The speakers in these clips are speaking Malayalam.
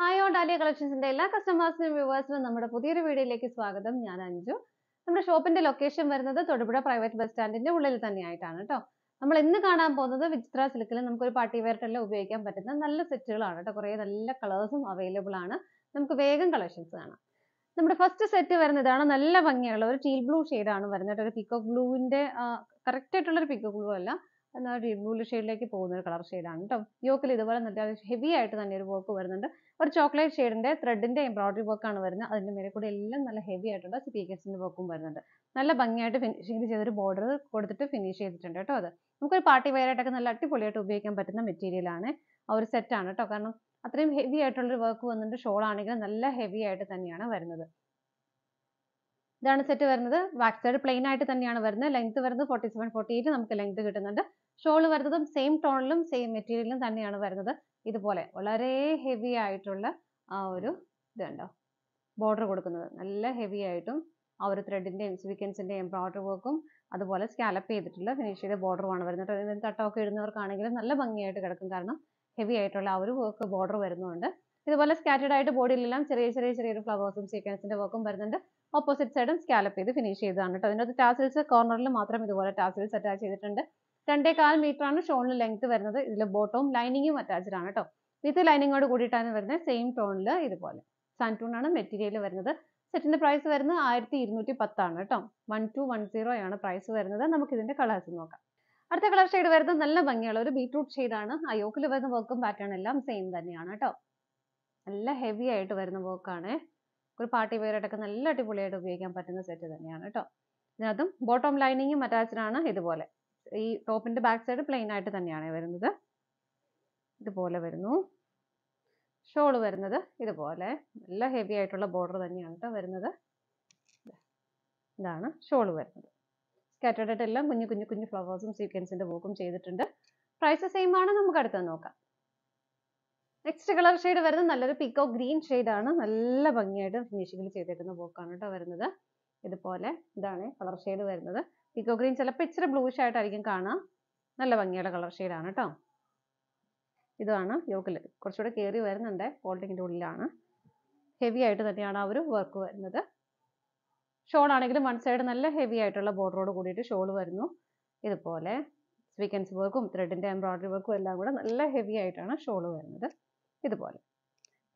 ഹായ് ഓൺ ഡാലിയ കളക്ഷൻസിന്റെ എല്ലാ കസ്റ്റമേഴ്സിനും വ്യൂവേഴ്സിനും നമ്മുടെ പുതിയൊരു വീഡിയോയിലേക്ക് സ്വാഗതം ഞാൻ അഞ്ജു നമ്മുടെ ഷോപ്പിന്റെ ലൊക്കേഷൻ വരുന്നത് തൊടുപുഴ പ്രൈവറ്റ് ബസ് സ്റ്റാൻഡിന്റെ ഉള്ളിൽ തന്നെയായിട്ടാണ് കേട്ടോ നമ്മൾ ഇന്ന് കാണാൻ പോകുന്നത് വിചിത്ര സിൽക്കിൽ നമുക്കൊരു പാർട്ടി വെയർട്ടെല്ലാം ഉപയോഗിക്കാൻ പറ്റുന്ന നല്ല സെറ്റുകളാണ് കേട്ടോ കുറേ നല്ല കളേഴ്സും അവൈലബിൾ ആണ് നമുക്ക് വേഗം കളക്ഷൻസ് കാണാം നമ്മുടെ ഫസ്റ്റ് സെറ്റ് വരുന്ന ഇതാണ് നല്ല ഭംഗിയുള്ള ഒരു ടീൽ ബ്ലൂ ആണ് വരുന്നത് ഒരു പീക്കോ ബ്ലൂവിന്റെ കറക്റ്റ് ആയിട്ടുള്ള ഒരു പീക്കോ ബ്ലൂ അല്ല എന്നാൽ ഒരു ബ്ലൂ ഷെയ്ഡിലേക്ക് പോകുന്ന ഒരു കളർ ഷെയ്ഡാണ് കേട്ടോ യോക്കിൽ ഇതുപോലെ നല്ല ഹെവി ആയിട്ട് തന്നെ ഒരു വർക്ക് വരുന്നുണ്ട് ഒരു ചോക്ലേറ്റ് ഷെയ്ഡിന്റെ ത്രെഡിന്റെ എംബ്രോയിഡറി വർക്കാണ് വരുന്നത് അതിന്റെ മേലെ കൂടി എല്ലാം നല്ല ഹെവി ആയിട്ടുള്ള പീക്കസിന്റെ വർക്കും വരുന്നുണ്ട് നല്ല ഭംഗിയായിട്ട് ഫിനിഷിംഗ് ചെയ്തൊരു ബോർഡർ കൊടുത്തിട്ട് ഫിനിഷ് ചെയ്തിട്ടുണ്ട് കേട്ടോ അത് നമുക്കൊരു പാർട്ടി വെയർ ആയിട്ടൊക്കെ നല്ല അടിപൊളിയായിട്ട് ഉപയോഗിക്കാൻ പറ്റുന്ന മെറ്റീരിയലാണ് ആ ഒരു സെറ്റാണ് കേട്ടോ കാരണം അത്രയും ഹെവി ആയിട്ടുള്ളൊരു വർക്ക് വന്നിട്ട് ഷോൾ ആണെങ്കിലും നല്ല ഹെവി ആയിട്ട് തന്നെയാണ് വരുന്നത് ഇതാണ് സെറ്റ് വരുന്നത് ബാക്ക് സൈഡ് പ്ലെയിൻ ആയിട്ട് തന്നെയാണ് വരുന്നത് ലെങ്ത് വരുന്നത് ഫോർട്ടി സെവൻ ഫോർട്ടി എയ്റ്റ് നമുക്ക് ലെങ്ത് കിട്ടുന്നുണ്ട് ഷോൾ വരുന്നതും സെയിം ടോണിലും സെയിം മെറ്റീരിയലും തന്നെയാണ് വരുന്നത് ഇതുപോലെ വളരെ ഹെവി ആയിട്ടുള്ള ആ ഒരു ഇതുണ്ടോ ബോർഡർ കൊടുക്കുന്നത് നല്ല ഹെവി ആയിട്ടും ആ ഒരു ത്രെഡിൻ്റെയും സ്വീക്കൻസിൻ്റെയും എംബ്രോയ്ഡറി വർക്കും അതുപോലെ സ്കാലപ്പ് ചെയ്തിട്ടുള്ള ഫിനിഷ് ചെയ്ത ബോർഡറുമാണ് വരുന്നത് ഇതിന് തട്ടമൊക്കെ ഇടുന്നവർക്കാണെങ്കിലും നല്ല ഭംഗിയായിട്ട് കിടക്കും കാരണം ഹെവി ആയിട്ടുള്ള ആ ഒരു വർക്ക് ബോർഡർ വരുന്നുണ്ട് ഇതുപോലെ സ്കാറ്റേഡ് ആയിട്ട് ബോഡിയിലെല്ലാം ചെറിയ ചെറിയ ചെറിയൊരു ഫ്ലവേഴ്സും സീക്വൻസിന്റെ വർക്കും വരുന്നുണ്ട് ഓപ്പോസിറ്റ് സൈഡും സ്കാലപ്പ് ചെയ്ത് ഫിനിഷ് ചെയ്തതാണ് കേട്ടോ അതിൻ്റെ ടാസിൽസ് കോർണറിൽ മാത്രം ഇതുപോലെ ടാസിൽസ് അറ്റാച്ച് ചെയ്തിട്ടുണ്ട് രണ്ടേ കാൽ ആണ് ഷോണിന് ലെങ്ത് വരുന്നത് ഇതിൽ ബോട്ടവും ലൈനിങ്ങും അറ്റാച്ച്ഡ് ആണ് കേട്ടോ വിത്ത് ലൈനിങ്ങോട് കൂടിയിട്ടാണ് വരുന്നത് സെയിം ടോണിൽ ഇതുപോലെ സാൻറ്റൂൺ ആണ് മെറ്റീരിയൽ വരുന്നത് സെറ്റിന്റെ പ്രൈസ് വരുന്നത് ആയിരത്തി ഇരുന്നൂറ്റി പത്താണ് കേട്ടോ വൺ ടു വൺ സീറോ ആണ് പ്രൈസ് വരുന്നത് നമുക്ക് ഇതിന്റെ കളേഴ്സ് നോക്കാം അടുത്ത കളർ ഷെയ്ഡ് വരുന്നത് നല്ല ഭംഗിയുള്ള ഒരു ബീട്രൂട്ട് ആണ് അയോക്കിൽ വരുന്ന വർക്കും പാറ്റേൺ എല്ലാം സെയിം തന്നെയാണ് കേട്ടോ നല്ല ഹെവി ആയിട്ട് വരുന്ന വർക്കാണ് ഒരു പാർട്ടി വെയറായിട്ടൊക്കെ നല്ല അടിപൊളിയായിട്ട് ഉപയോഗിക്കാൻ പറ്റുന്ന സെറ്റ് തന്നെയാണ് കേട്ടോ ഇതിനകത്തും ബോട്ടം ലൈനിങ്ങും അറ്റാച്ച്ഡ് ആണ് ഇതുപോലെ ഈ ടോപ്പിൻ്റെ ബാക്ക് സൈഡ് പ്ലെയിൻ ആയിട്ട് തന്നെയാണ് വരുന്നത് ഇതുപോലെ വരുന്നു ഷോൾ വരുന്നത് ഇതുപോലെ നല്ല ഹെവി ആയിട്ടുള്ള ബോർഡർ തന്നെയാണ് കേട്ടോ വരുന്നത് ഇതാണ് ഷോൾ വരുന്നത് സ്കാറ്റേഡ് എല്ലാം കുഞ്ഞു കുഞ്ഞു കുഞ്ഞു ഫ്ലവേഴ്സും സീക്വൻസിൻ്റെ വർക്കും ചെയ്തിട്ടുണ്ട് പ്രൈസ് സെയിം ആണ് നമുക്ക് അടുത്തത് നോക്കാം നെക്സ്റ്റ് കളർ ഷെയ്ഡ് വരുന്നത് നല്ലൊരു പിക്കോ ഗ്രീൻ ആണ് നല്ല ഭംഗിയായിട്ട് ഫിനിഷിംഗിൽ ചെയ്തേക്കുന്ന വർക്കാണ് കേട്ടോ വരുന്നത് ഇതുപോലെ ഇതാണ് കളർ ഷെയ്ഡ് വരുന്നത് പിക്കോ ഗ്രീൻ ചിലപ്പോൾ ഇച്ചിരി ബ്ലൂഷ് ആയിട്ടായിരിക്കും കാണാം നല്ല ഭംഗിയുടെ കളർ ഷെയ്ഡാണ് കേട്ടോ ഇതാണ് യോക്കിൽ കുറച്ചുകൂടെ കയറി വരുന്നുണ്ട് ഫോൾഡിങ്ങിൻ്റെ ഉള്ളിലാണ് ഹെവി ആയിട്ട് തന്നെയാണ് ആ ഒരു വർക്ക് വരുന്നത് ഷോൾ ആണെങ്കിലും വൺ സൈഡ് നല്ല ഹെവി ആയിട്ടുള്ള ബോർഡറോട് കൂടിയിട്ട് ഷോൾ വരുന്നു ഇതുപോലെ സ്വീക്കൻസ് വർക്കും ത്രെഡിൻ്റെ എംബ്രോയിഡറി വർക്കും എല്ലാം കൂടെ നല്ല ഹെവി ആയിട്ടാണ് ഷോൾ വരുന്നത് ഇതുപോലെ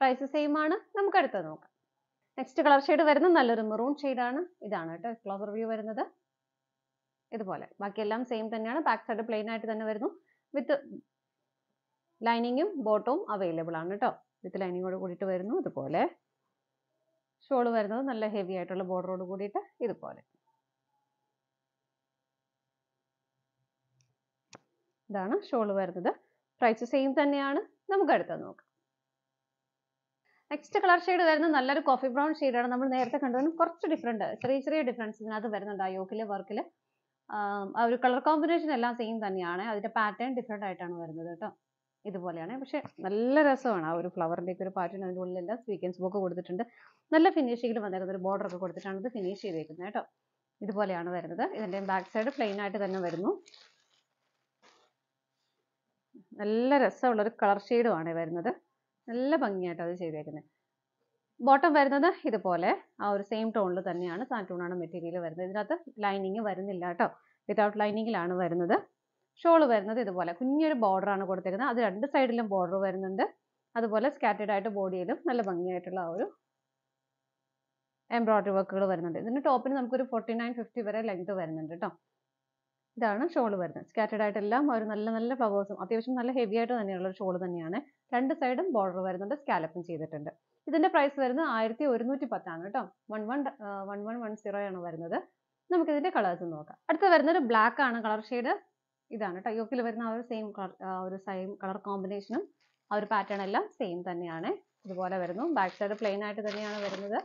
പ്രൈസ് സെയിം ആണ് നമുക്ക് അടുത്തത് നോക്കാം നെക്സ്റ്റ് കളർ ഷെയ്ഡ് വരുന്നത് നല്ലൊരു മെറൂൺ ഷെയ്ഡാണ് ഇതാണ് കേട്ടോ ക്ലോസർ വ്യൂ വരുന്നത് ഇതുപോലെ ബാക്കിയെല്ലാം സെയിം തന്നെയാണ് ബാക്ക് സൈഡ് പ്ലെയിൻ ആയിട്ട് തന്നെ വരുന്നു വിത്ത് ലൈനിങ്ങും ബോട്ടവും അവൈലബിൾ ആണ് കേട്ടോ വിത്ത് ലൈനിങ്ങോട് കൂടിയിട്ട് വരുന്നു ഇതുപോലെ ഷോള് വരുന്നത് നല്ല ഹെവി ആയിട്ടുള്ള ബോർഡറോട് കൂടിയിട്ട് ഇതുപോലെ ഇതാണ് ഷോള് വരുന്നത് പ്രൈസ് സെയിം തന്നെയാണ് നമുക്ക് അടുത്തത് നോക്കാം നെക്സ്റ്റ് കളർ ഷെയ്ഡ് വരുന്ന നല്ലൊരു കോഫി ബ്രൗൺ ഷെയ്ഡാണ് നമ്മൾ നേരത്തെ കണ്ടതിന് കുറച്ച് ഡിഫറെൻറ്റ് ചെറിയ ചെറിയ ഡിഫറൻസ് ഇതിനകത്ത് വരുന്നുണ്ട് ആ യോക്കിലെ വർക്കിൽ ആ ഒരു കളർ കോമ്പിനേഷൻ എല്ലാം സെയിം തന്നെയാണ് അതിന്റെ പാറ്റേൺ ഡിഫറെൻ്റ് ആയിട്ടാണ് വരുന്നത് കേട്ടോ ഇതുപോലെയാണ് പക്ഷെ നല്ല രസമാണ് ആ ഒരു ഫ്ലവറിൻ്റെയൊക്കെ ഒരു പാറ്റേൺ അതിൻ്റെ എല്ലാം സ്വീക്കൻസ് ബുക്ക് കൊടുത്തിട്ടുണ്ട് നല്ല ഫിനിഷിങ്ങിൽ വന്നേക്കുന്ന ഒരു ബോർഡർ ഒക്കെ കൊടുത്തിട്ടാണ് ഇത് ഫിനിഷ് ചെയ്തേക്കുന്നത് കേട്ടോ ഇതുപോലെയാണ് വരുന്നത് ഇതിൻ്റെ ബാക്ക് സൈഡ് പ്ലെയിൻ ആയിട്ട് തന്നെ വരുന്നു നല്ല രസമുള്ളൊരു കളർ ഷെയ്ഡുമാണ് വരുന്നത് നല്ല ഭംഗിയായിട്ട് അത് ചെയ്തേക്കുന്നത് ബോട്ടം വരുന്നത് ഇതുപോലെ ആ ഒരു സെയിം ടോണിൽ തന്നെയാണ് സാറ്റൂണാണ് മെറ്റീരിയൽ വരുന്നത് ഇതിനകത്ത് ലൈനിങ് വരുന്നില്ല കേട്ടോ വിതൗട്ട് ലൈനിങ്ങിലാണ് വരുന്നത് ഷോൾ വരുന്നത് ഇതുപോലെ കുഞ്ഞൊരു ബോർഡറാണ് കൊടുത്തിരുന്നത് അത് രണ്ട് സൈഡിലും ബോർഡർ വരുന്നുണ്ട് അതുപോലെ സ്കാറ്റേഡ് ആയിട്ട് ബോഡിയിലും നല്ല ഭംഗിയായിട്ടുള്ള ആ ഒരു എംബ്രോയിഡറി വർക്കുകൾ വരുന്നുണ്ട് ഇതിന് ടോപ്പിന് നമുക്കൊരു ഫോർട്ടി നയൻ ഫിഫ്റ്റി വരെ ലെങ്ത് വരുന്നുണ്ട് കേട്ടോ ഇതാണ് ഷോൾ വരുന്നത് സ്കാറ്റേഡ് ആയിട്ട് എല്ലാം ഒരു നല്ല നല്ല ഫ്ലവേഴ്സും അത്യാവശ്യം നല്ല ഹെവി ആയിട്ട് തന്നെയുള്ള ഷോൾ തന്നെയാണ് രണ്ട് സൈഡും ബോർഡർ വരുന്നുണ്ട് സ്കാലപ്പും ചെയ്തിട്ടുണ്ട് ഇതിൻ്റെ പ്രൈസ് വരുന്നത് ആയിരത്തി ഒരുന്നൂറ്റി പത്താണ് കേട്ടോ one one one one one zero ആണ് വരുന്നത് നമുക്ക് ഇതിന്റെ കളേഴ്സ് നോക്കാം അടുത്ത വരുന്നത് ബ്ലാക്ക് ആണ് കളർ ഷെയ്ഡ് ഇതാണ് കേട്ടോ യോക്കിൽ വരുന്ന ആ ഒരു സെയിം കളർ ഒരു സെയിം കളർ കോമ്പിനേഷനും ആ ഒരു പാറ്റേൺ എല്ലാം സെയിം തന്നെയാണ് ഇതുപോലെ വരുന്നു ബാക്ക് സൈഡ് പ്ലെയിൻ ആയിട്ട് തന്നെയാണ് വരുന്നത്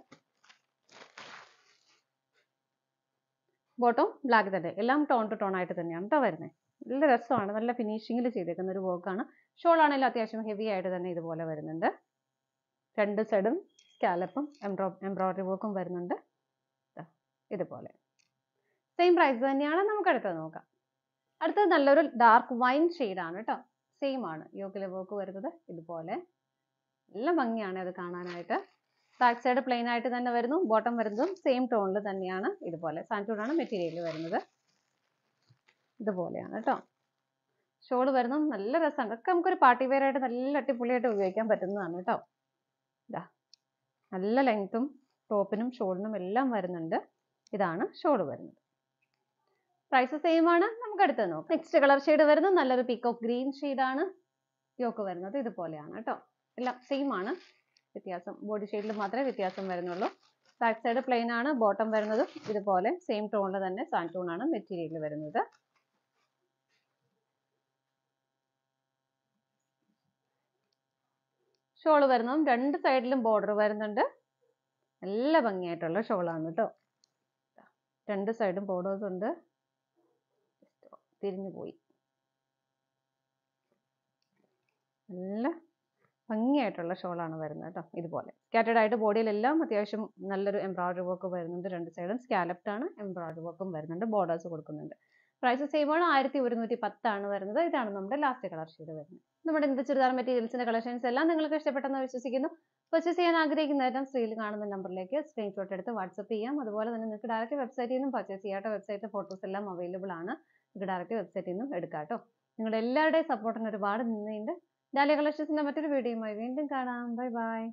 ബോട്ടം ബ്ലാക്ക് തന്നെ എല്ലാം ടോൺ ടു ടോൺ ആയിട്ട് തന്നെയാണ് കേട്ടോ വരുന്നത് നല്ല രസമാണ് നല്ല ഫിനിഷിങ്ങിൽ ചെയ്തേക്കുന്ന ഒരു വർക്കാണ് ഷോൾ ആണെങ്കിലും അത്യാവശ്യം ഹെവി ആയിട്ട് തന്നെ ഇതുപോലെ വരുന്നുണ്ട് രണ്ട് സൈഡും സ്കാലപ്പും എംബ്രോ എംബ്രോയ്ഡറി വർക്കും വരുന്നുണ്ട് ഇതുപോലെ സെയിം പ്രൈസ് തന്നെയാണ് നമുക്ക് അടുത്തത് നോക്കാം അടുത്തത് നല്ലൊരു ഡാർക്ക് വൈൻ ആണ് കേട്ടോ സെയിം ആണ് യോഗിലെ വർക്ക് വരുന്നത് ഇതുപോലെ നല്ല ഭംഗിയാണ് അത് കാണാനായിട്ട് ബാക്ക് സൈഡ് പ്ലെയിൻ ആയിട്ട് തന്നെ വരുന്നു ബോട്ടം വരുന്നതും സെയിം ടോണിൽ തന്നെയാണ് ഇതുപോലെ സാൻറ്റൂഡാണ് മെറ്റീരിയൽ വരുന്നത് ഇതുപോലെയാണ് കേട്ടോ ഷോൾ വരുന്നതും നല്ല രസമാണ് ഒക്കെ നമുക്കൊരു പാർട്ടി വെയർ ആയിട്ട് നല്ല അടിപൊളിയായിട്ട് ഉപയോഗിക്കാൻ പറ്റുന്നതാണ് കേട്ടോ ഇതാ നല്ല ലെങ്ത്തും ടോപ്പിനും ഷോളിനും എല്ലാം വരുന്നുണ്ട് ഇതാണ് ഷോൾ വരുന്നത് പ്രൈസ് സെയിം ആണ് നമുക്ക് അടുത്ത് നോക്കാം നെക്സ്റ്റ് കളർ ഷെയ്ഡ് വരുന്നത് നല്ലൊരു പീക്കോക്ക് ഗ്രീൻ ആണ് യോക്ക് വരുന്നത് ഇതുപോലെയാണ് കേട്ടോ എല്ലാം സെയിം ആണ് വ്യത്യാസം ബോഡി ഷെയ്ഡിൽ മാത്രമേ വ്യത്യാസം വരുന്നുള്ളൂ ബാക്ക് സൈഡ് പ്ലെയിൻ ആണ് ബോട്ടം വരുന്നതും ഇതുപോലെ സെയിം ടോണിൽ തന്നെ ടൂൺ ആണ് മെറ്റീരിയൽ വരുന്നത് ഷോൾ വരുന്നതും രണ്ട് സൈഡിലും ബോർഡർ വരുന്നുണ്ട് നല്ല ഭംഗിയായിട്ടുള്ള ഷോളാണ് കേട്ടോ രണ്ട് സൈഡും ബോർഡേഴ്സ് ഉണ്ട് തിരിഞ്ഞു പോയി നല്ല ഭംഗിയായിട്ടുള്ള ഷോളാണ് വരുന്നത് കേട്ടോ ഇതുപോലെ സ്കാറ്റേഡ് ആയിട്ട് ബോഡിയിലെല്ലാം അത്യാവശ്യം നല്ലൊരു എംബ്രോയിഡറി വർക്ക് വരുന്നുണ്ട് രണ്ട് സൈഡും സ്കാലപ്റ്റാണ് ആണ് എംബ്രോയിഡറി വർക്കും വരുന്നുണ്ട് ബോർഡേഴ്സ് കൊടുക്കുന്നുണ്ട് പ്രൈസ് ആണ് ആയിരത്തി ഒരുന്നൂറ്റി പത്താണ് വരുന്നത് ഇതാണ് നമ്മുടെ ലാസ്റ്റ് കളർ ഷെയ്ഡ് വരുന്നത് നമ്മുടെ ഇന്നത്തെ ചുരിദാർ മെറ്റീരിയൽസിന്റെ കളക്ഷൻസ് എല്ലാം നിങ്ങൾക്ക് ഇഷ്ടപ്പെട്ടെന്ന് വിശ്വസിക്കുന്നു പർച്ചേസ് ചെയ്യാൻ ആഗ്രഹിക്കുന്നവരും സ്ക്രീനിൽ കാണുന്ന നമ്പറിലേക്ക് സ്ക്രീൻഷോട്ട് എടുത്ത് വാട്സ്ആപ്പ് ചെയ്യാം അതുപോലെ തന്നെ നിങ്ങൾക്ക് ഡയറക്റ്റ് വെബ്സൈറ്റിൽ നിന്നും പർച്ചേസ് ചെയ്യാട്ടോ വെബ്സൈറ്റ് ഫോട്ടോസ് എല്ലാം അവൈലബിൾ ആണ് നിങ്ങൾക്ക് ഡയറക്റ്റ് വെബ്സൈറ്റിൽ നിന്നും എടുക്കാട്ടോ നിങ്ങളുടെ എല്ലാവരുടെയും സപ്പോർട്ടിന് ഒരുപാട് നന്ദിയുണ്ട് ഡാലിയ കളക്ഷൻസിന്റെ മറ്റൊരു വീഡിയോയുമായി വീണ്ടും കാണാം ബൈ ബൈ